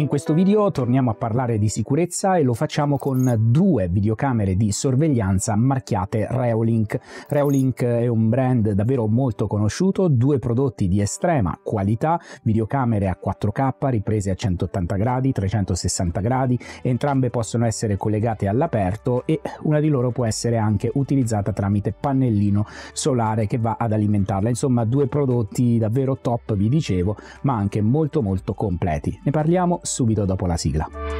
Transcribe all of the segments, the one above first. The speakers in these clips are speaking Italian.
In questo video torniamo a parlare di sicurezza e lo facciamo con due videocamere di sorveglianza marchiate Reolink. Reolink è un brand davvero molto conosciuto, due prodotti di estrema qualità, videocamere a 4K riprese a 180 gradi, 360 gradi, entrambe possono essere collegate all'aperto e una di loro può essere anche utilizzata tramite pannellino solare che va ad alimentarla. Insomma, due prodotti davvero top, vi dicevo, ma anche molto molto completi. Ne parliamo subito dopo la sigla.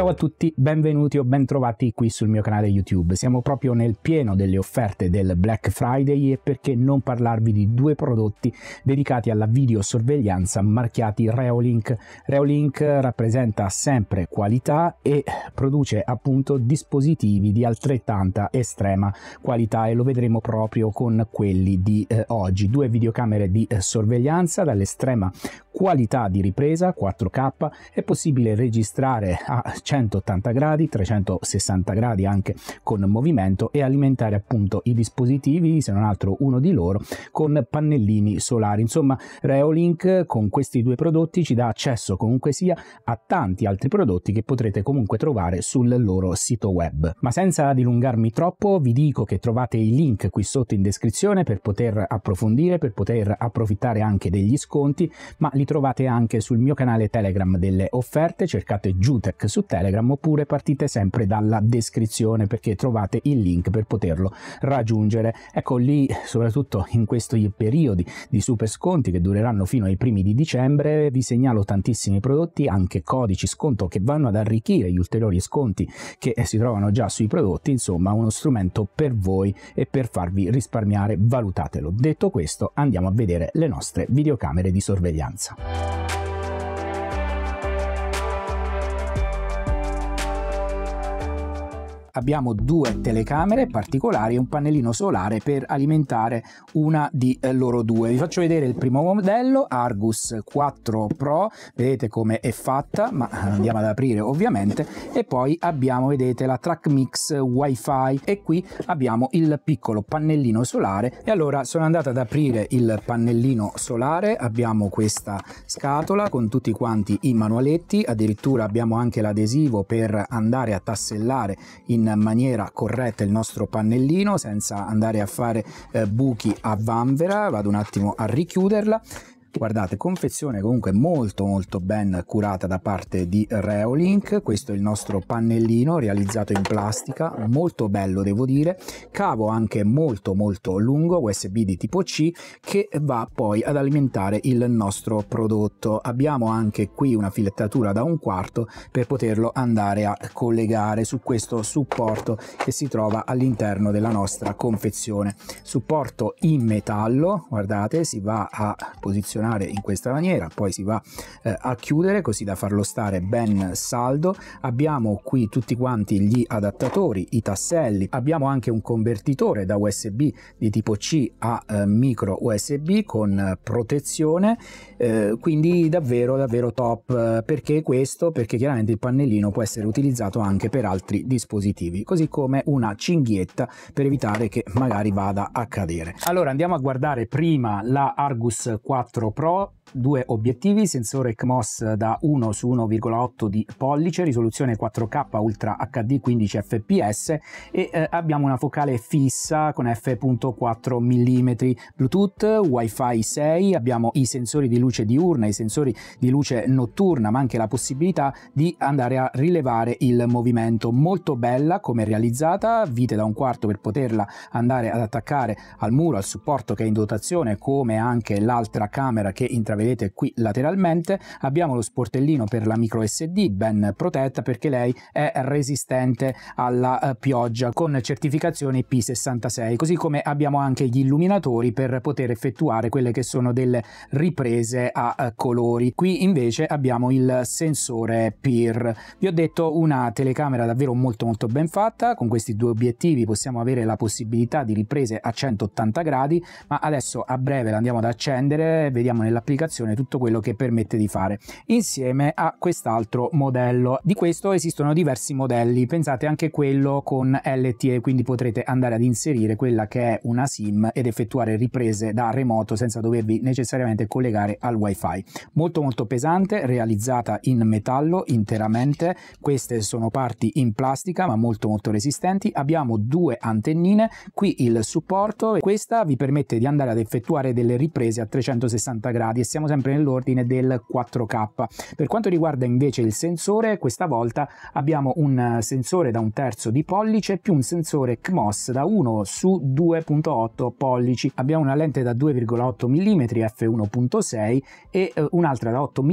Ciao a tutti, benvenuti o bentrovati qui sul mio canale YouTube. Siamo proprio nel pieno delle offerte del Black Friday e perché non parlarvi di due prodotti dedicati alla videosorveglianza marchiati Reolink. Reolink rappresenta sempre qualità e produce appunto dispositivi di altrettanta estrema qualità e lo vedremo proprio con quelli di eh, oggi. Due videocamere di eh, sorveglianza dall'estrema qualità di ripresa 4K, è possibile registrare a 180 gradi, 360 gradi anche con movimento e alimentare appunto i dispositivi, se non altro uno di loro, con pannellini solari. Insomma, Reolink con questi due prodotti ci dà accesso comunque sia a tanti altri prodotti che potrete comunque trovare sul loro sito web. Ma senza dilungarmi troppo, vi dico che trovate i link qui sotto in descrizione per poter approfondire, per poter approfittare anche degli sconti, ma li trovate anche sul mio canale Telegram delle offerte, cercate Jutec su Telegram Telegram oppure partite sempre dalla descrizione perché trovate il link per poterlo raggiungere. Ecco lì, soprattutto in questi periodi di super sconti che dureranno fino ai primi di dicembre, vi segnalo tantissimi prodotti, anche codici sconto che vanno ad arricchire gli ulteriori sconti che si trovano già sui prodotti, insomma uno strumento per voi e per farvi risparmiare, valutatelo. Detto questo, andiamo a vedere le nostre videocamere di sorveglianza. Abbiamo due telecamere particolari e un pannellino solare per alimentare una di eh, loro due. Vi faccio vedere il primo modello, Argus 4 Pro, vedete come è fatta, ma eh, andiamo ad aprire ovviamente, e poi abbiamo, vedete, la Track Mix WiFi e qui abbiamo il piccolo pannellino solare e allora sono andato ad aprire il pannellino solare, abbiamo questa scatola con tutti quanti i manualetti, addirittura abbiamo anche l'adesivo per andare a tassellare in in maniera corretta il nostro pannellino senza andare a fare eh, buchi a vanvera, vado un attimo a richiuderla Guardate, confezione comunque molto molto ben curata da parte di Reolink, questo è il nostro pannellino realizzato in plastica, molto bello devo dire, cavo anche molto molto lungo USB di tipo C che va poi ad alimentare il nostro prodotto. Abbiamo anche qui una filettatura da un quarto per poterlo andare a collegare su questo supporto che si trova all'interno della nostra confezione. Supporto in metallo, guardate, si va a posizionare funzionare in questa maniera, poi si va eh, a chiudere così da farlo stare ben saldo. Abbiamo qui tutti quanti gli adattatori, i tasselli, abbiamo anche un convertitore da USB di tipo C a eh, micro USB con eh, protezione, eh, quindi davvero davvero top. Perché questo? Perché chiaramente il pannellino può essere utilizzato anche per altri dispositivi, così come una cinghietta per evitare che magari vada a cadere. Allora andiamo a guardare prima la Argus 4 Pro, due obiettivi, sensore CMOS da 1 su 1,8 di pollice, risoluzione 4K Ultra HD 15 fps e eh, abbiamo una focale fissa con f.4 mm, Bluetooth, WiFi 6, abbiamo i sensori di luce diurna, i sensori di luce notturna, ma anche la possibilità di andare a rilevare il movimento. Molto bella come realizzata, vite da un quarto per poterla andare ad attaccare al muro, al supporto che è in dotazione, come anche l'altra camera videocamera che intravedete qui lateralmente, abbiamo lo sportellino per la micro SD ben protetta perché lei è resistente alla eh, pioggia con certificazione P66, così come abbiamo anche gli illuminatori per poter effettuare quelle che sono delle riprese a eh, colori. Qui invece abbiamo il sensore PIR. Vi ho detto una telecamera davvero molto molto ben fatta, con questi due obiettivi possiamo avere la possibilità di riprese a 180 gradi, ma adesso a breve la andiamo ad accendere, vediamo abbiamo nell'applicazione tutto quello che permette di fare insieme a quest'altro modello. Di questo esistono diversi modelli, pensate anche quello con LTE, quindi potrete andare ad inserire quella che è una SIM ed effettuare riprese da remoto senza dovervi necessariamente collegare al wifi. Molto molto pesante, realizzata in metallo interamente, queste sono parti in plastica ma molto molto resistenti, abbiamo due antennine, qui il supporto e questa vi permette di andare ad effettuare delle riprese a 360 360 gradi e siamo sempre nell'ordine del 4K. Per quanto riguarda invece il sensore, questa volta abbiamo un eh, sensore da un terzo di pollice più un sensore CMOS da 1 su 2.8 pollici. Abbiamo una lente da 2,8 mm f1.6 e eh, un'altra da 8 mm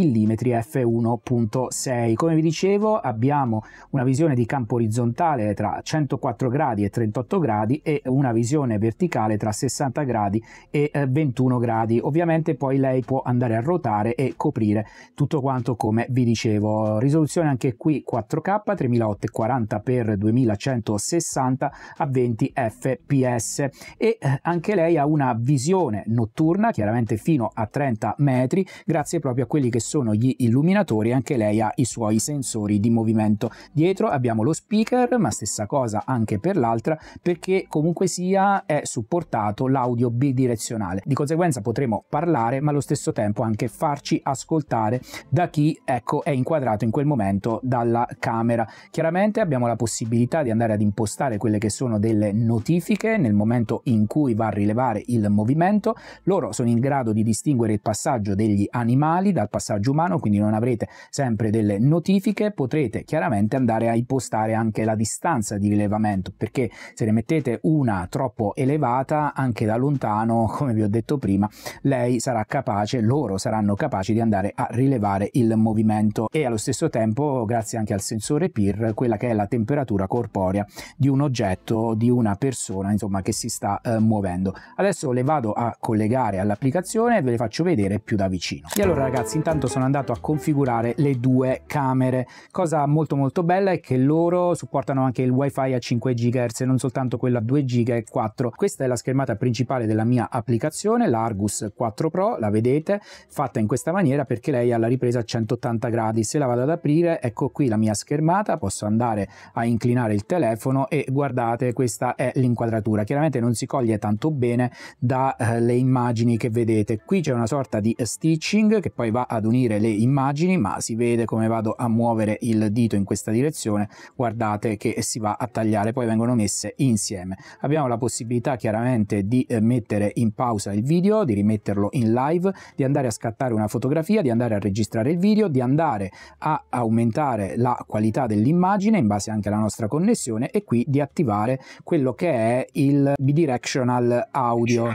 f1.6. Come vi dicevo abbiamo una visione di campo orizzontale tra 104 gradi e 38 gradi e una visione verticale tra 60 gradi e 21 eh, gradi. Ovviamente poi poi lei può andare a ruotare e coprire tutto quanto come vi dicevo. Risoluzione anche qui 4K 3840x2160 a 20 fps e eh, anche lei ha una visione notturna chiaramente fino a 30 metri grazie proprio a quelli che sono gli illuminatori anche lei ha i suoi sensori di movimento dietro abbiamo lo speaker ma stessa cosa anche per l'altra perché comunque sia è supportato l'audio bidirezionale di conseguenza potremo parlare ma allo stesso tempo anche farci ascoltare da chi ecco, è inquadrato in quel momento dalla camera. Chiaramente abbiamo la possibilità di andare ad impostare quelle che sono delle notifiche nel momento in cui va a rilevare il movimento. Loro sono in grado di distinguere il passaggio degli animali dal passaggio umano, quindi non avrete sempre delle notifiche. Potrete chiaramente andare a impostare anche la distanza di rilevamento, perché se ne mettete una troppo elevata, anche da lontano, come vi ho detto prima, lei sarà capace capace, loro saranno capaci di andare a rilevare il movimento e allo stesso tempo, grazie anche al sensore PIR, quella che è la temperatura corporea di un oggetto, di una persona, insomma, che si sta eh, muovendo. Adesso le vado a collegare all'applicazione e ve le faccio vedere più da vicino. E allora ragazzi, intanto sono andato a configurare le due camere. Cosa molto molto bella è che loro supportano anche il wifi a 5 GHz e non soltanto quella a 2 GHz e 4. Questa è la schermata principale della mia applicazione, l'Argus 4 Pro la vedete, fatta in questa maniera perché lei ha la ripresa a 180 gradi. Se la vado ad aprire, ecco qui la mia schermata, posso andare a inclinare il telefono e guardate, questa è l'inquadratura. Chiaramente non si coglie tanto bene dalle eh, immagini che vedete. Qui c'è una sorta di stitching che poi va ad unire le immagini, ma si vede come vado a muovere il dito in questa direzione. Guardate che si va a tagliare, poi vengono messe insieme. Abbiamo la possibilità chiaramente di eh, mettere in pausa il video, di rimetterlo in live live, di andare a scattare una fotografia, di andare a registrare il video, di andare a aumentare la qualità dell'immagine in base anche alla nostra connessione e qui di attivare quello che è il bidirectional audio.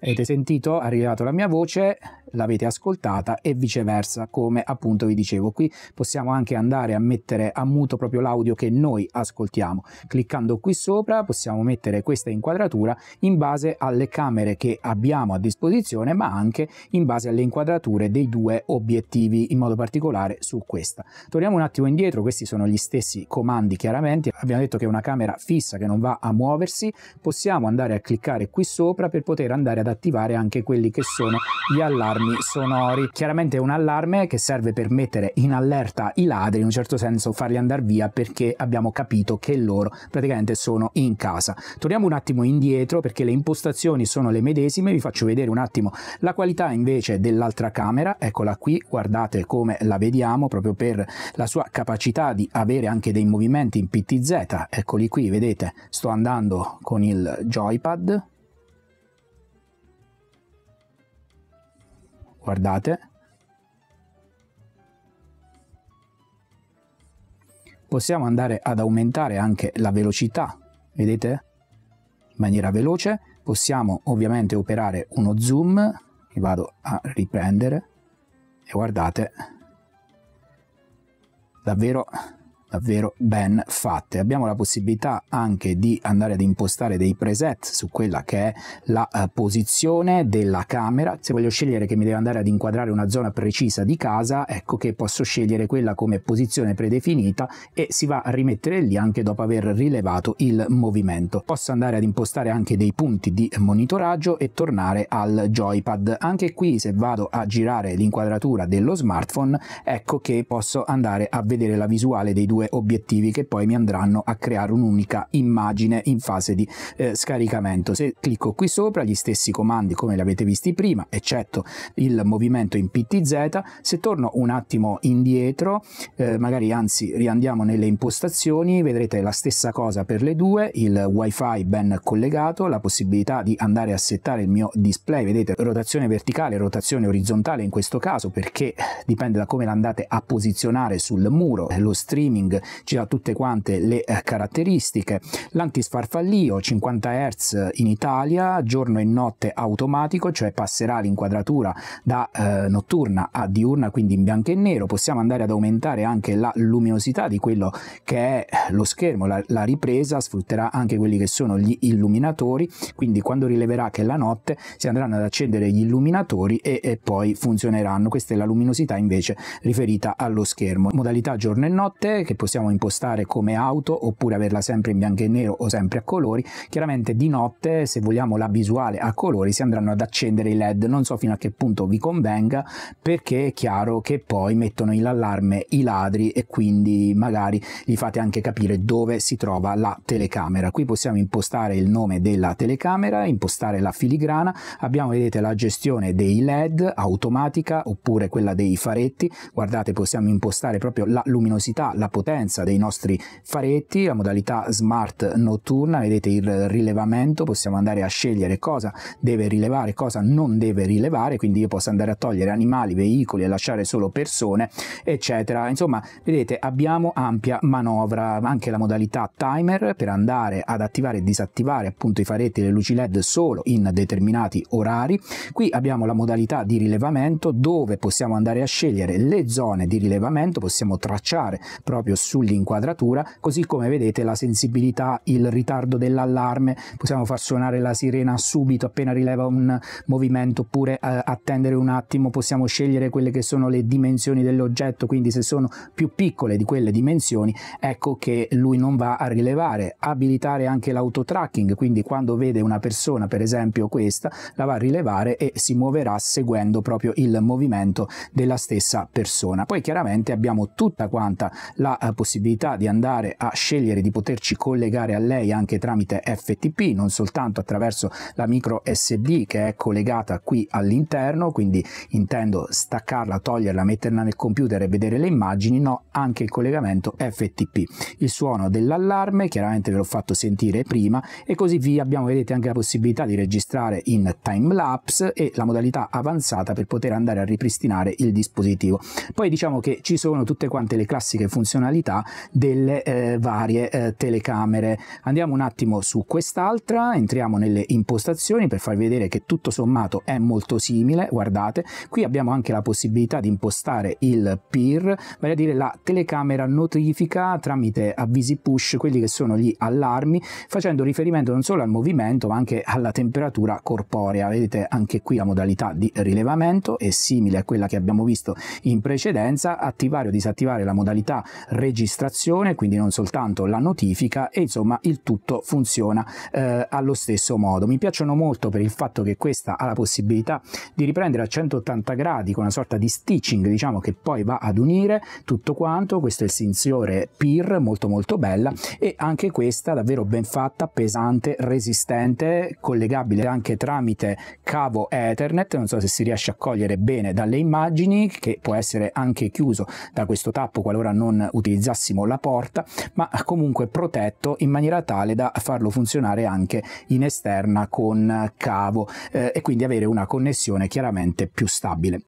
Avete sentito? È arrivata la mia voce l'avete ascoltata e viceversa, come appunto vi dicevo. Qui possiamo anche andare a mettere a muto proprio l'audio che noi ascoltiamo. Cliccando qui sopra possiamo mettere questa inquadratura in base alle camere che abbiamo a disposizione, ma anche in base alle inquadrature dei due obiettivi, in modo particolare su questa. Torniamo un attimo indietro, questi sono gli stessi comandi chiaramente. Abbiamo detto che è una camera fissa che non va a muoversi, possiamo andare a cliccare qui sopra per poter andare ad attivare anche quelli che sono gli allarmi allarmi sonori. Chiaramente è un allarme che serve per mettere in allerta i ladri, in un certo senso farli andare via perché abbiamo capito che loro praticamente sono in casa. Torniamo un attimo indietro perché le impostazioni sono le medesime, vi faccio vedere un attimo la qualità invece dell'altra camera, eccola qui, guardate come la vediamo proprio per la sua capacità di avere anche dei movimenti in PTZ, eccoli qui, vedete, sto andando con il joypad, guardate, possiamo andare ad aumentare anche la velocità, vedete? In maniera veloce, possiamo ovviamente operare uno zoom, che vado a riprendere, e guardate, davvero davvero ben fatte. Abbiamo la possibilità anche di andare ad impostare dei preset su quella che è la eh, posizione della camera. Se voglio scegliere che mi deve andare ad inquadrare una zona precisa di casa, ecco che posso scegliere quella come posizione predefinita e si va a rimettere lì anche dopo aver rilevato il movimento. Posso andare ad impostare anche dei punti di monitoraggio e tornare al joypad. Anche qui se vado a girare l'inquadratura dello smartphone, ecco che posso andare a vedere la visuale dei due due obiettivi che poi mi andranno a creare un'unica immagine in fase di eh, scaricamento. Se clicco qui sopra gli stessi comandi come li avete visti prima, eccetto il movimento in PTZ, se torno un attimo indietro, eh, magari anzi riandiamo nelle impostazioni, vedrete la stessa cosa per le due, il wifi ben collegato, la possibilità di andare a settare il mio display, vedete rotazione verticale, rotazione orizzontale in questo caso perché dipende da come l'andate a posizionare sul muro, lo streaming ci dà tutte quante le eh, caratteristiche, l'antisfarfallio 50 Hz in Italia, giorno e notte automatico, cioè passerà l'inquadratura da eh, notturna a diurna, quindi in bianco e nero, possiamo andare ad aumentare anche la luminosità di quello che è eh, lo schermo, la, la ripresa sfrutterà anche quelli che sono gli illuminatori, quindi quando rileverà che è la notte si andranno ad accendere gli illuminatori e, e poi funzioneranno, questa è la luminosità invece riferita allo schermo. Modalità giorno e notte che possiamo possiamo impostare come auto oppure averla sempre in bianco e nero o sempre a colori. Chiaramente di notte se vogliamo la visuale a colori si andranno ad accendere i led, non so fino a che punto vi convenga perché è chiaro che poi mettono in allarme i ladri e quindi magari gli fate anche capire dove si trova la telecamera. Qui possiamo impostare il nome della telecamera, impostare la filigrana, abbiamo vedete la gestione dei led automatica oppure quella dei faretti, guardate possiamo impostare proprio la luminosità, la potenza potenza dei nostri faretti, la modalità smart notturna, vedete il rilevamento, possiamo andare a scegliere cosa deve rilevare, cosa non deve rilevare, quindi io posso andare a togliere animali, veicoli e lasciare solo persone, eccetera. Insomma, vedete, abbiamo ampia manovra, anche la modalità timer per andare ad attivare e disattivare appunto i faretti e le luci LED solo in determinati orari. Qui abbiamo la modalità di rilevamento dove possiamo andare a scegliere le zone di rilevamento, possiamo tracciare proprio proprio sull'inquadratura, così come vedete la sensibilità, il ritardo dell'allarme, possiamo far suonare la sirena subito appena rileva un movimento oppure eh, attendere un attimo, possiamo scegliere quelle che sono le dimensioni dell'oggetto, quindi se sono più piccole di quelle dimensioni ecco che lui non va a rilevare, abilitare anche l'autotracking, quindi quando vede una persona per esempio questa la va a rilevare e si muoverà seguendo proprio il movimento della stessa persona. Poi chiaramente abbiamo tutta quanta la possibilità di andare a scegliere di poterci collegare a lei anche tramite FTP, non soltanto attraverso la micro SD che è collegata qui all'interno, quindi intendo staccarla, toglierla, metterla nel computer e vedere le immagini, no, anche il collegamento FTP. Il suono dell'allarme, chiaramente ve l'ho fatto sentire prima e così via. Abbiamo vedete anche la possibilità di registrare in timelapse e la modalità avanzata per poter andare a ripristinare il dispositivo. Poi diciamo che ci sono tutte quante le classiche funzionalità funzionalità delle eh, varie eh, telecamere. Andiamo un attimo su quest'altra, entriamo nelle impostazioni per far vedere che tutto sommato è molto simile, guardate, qui abbiamo anche la possibilità di impostare il peer, vale a dire la telecamera notifica tramite avvisi push, quelli che sono gli allarmi, facendo riferimento non solo al movimento ma anche alla temperatura corporea, vedete anche qui la modalità di rilevamento è simile a quella che abbiamo visto in precedenza, attivare o disattivare la modalità registrazione, quindi non soltanto la notifica e insomma il tutto funziona eh, allo stesso modo. Mi piacciono molto per il fatto che questa ha la possibilità di riprendere a 180 gradi con una sorta di stitching diciamo che poi va ad unire tutto quanto, questo è il sensore PIR molto molto bella e anche questa davvero ben fatta, pesante, resistente, collegabile anche tramite cavo Ethernet, non so se si riesce a cogliere bene dalle immagini che può essere anche chiuso da questo tappo qualora non utilizzato utilizzassimo la porta, ma comunque protetto in maniera tale da farlo funzionare anche in esterna con cavo eh, e quindi avere una connessione chiaramente più stabile.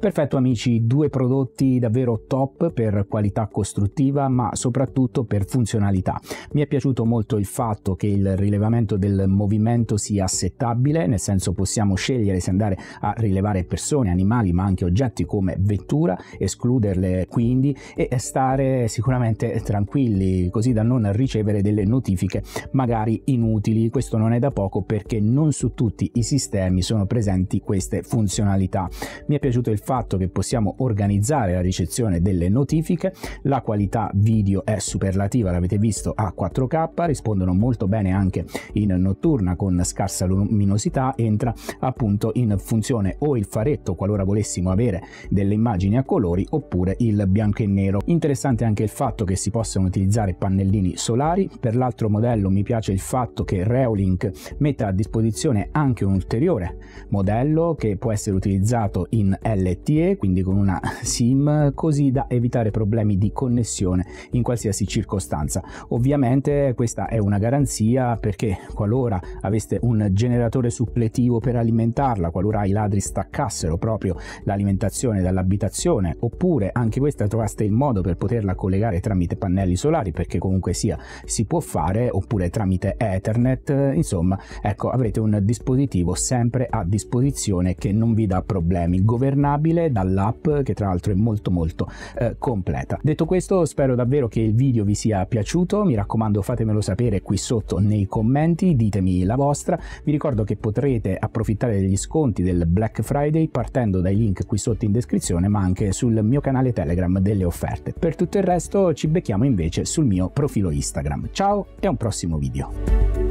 Perfetto amici, due prodotti davvero top per qualità costruttiva ma soprattutto per funzionalità. Mi è piaciuto molto il fatto che il rilevamento del movimento sia assettabile, nel senso possiamo scegliere se andare a rilevare persone, animali ma anche oggetti come vettura, escluderle quindi e stare sicuramente tranquilli così da non ricevere delle notifiche magari inutili. Questo non è da poco perché non su tutti i sistemi sono presenti queste funzionalità. Mi è piaciuto il fatto fatto che possiamo organizzare la ricezione delle notifiche, la qualità video è superlativa, l'avete visto a 4K, rispondono molto bene anche in notturna con scarsa luminosità, entra appunto in funzione o il faretto qualora volessimo avere delle immagini a colori oppure il bianco e nero. Interessante anche il fatto che si possano utilizzare pannellini solari, per l'altro modello mi piace il fatto che Reolink metta a disposizione anche un ulteriore modello che può essere utilizzato in LT LTE, quindi con una SIM, così da evitare problemi di connessione in qualsiasi circostanza. Ovviamente questa è una garanzia perché qualora aveste un generatore suppletivo per alimentarla, qualora i ladri staccassero proprio l'alimentazione dall'abitazione, oppure anche questa trovaste il modo per poterla collegare tramite pannelli solari, perché comunque sia si può fare, oppure tramite Ethernet, insomma, ecco, avrete un dispositivo sempre a disposizione che non vi dà problemi, governabile fruibile dall'app che tra l'altro è molto molto eh, completa. Detto questo spero davvero che il video vi sia piaciuto, mi raccomando fatemelo sapere qui sotto nei commenti, ditemi la vostra, vi ricordo che potrete approfittare degli sconti del Black Friday partendo dai link qui sotto in descrizione ma anche sul mio canale Telegram delle offerte. Per tutto il resto ci becchiamo invece sul mio profilo Instagram. Ciao e a un prossimo video.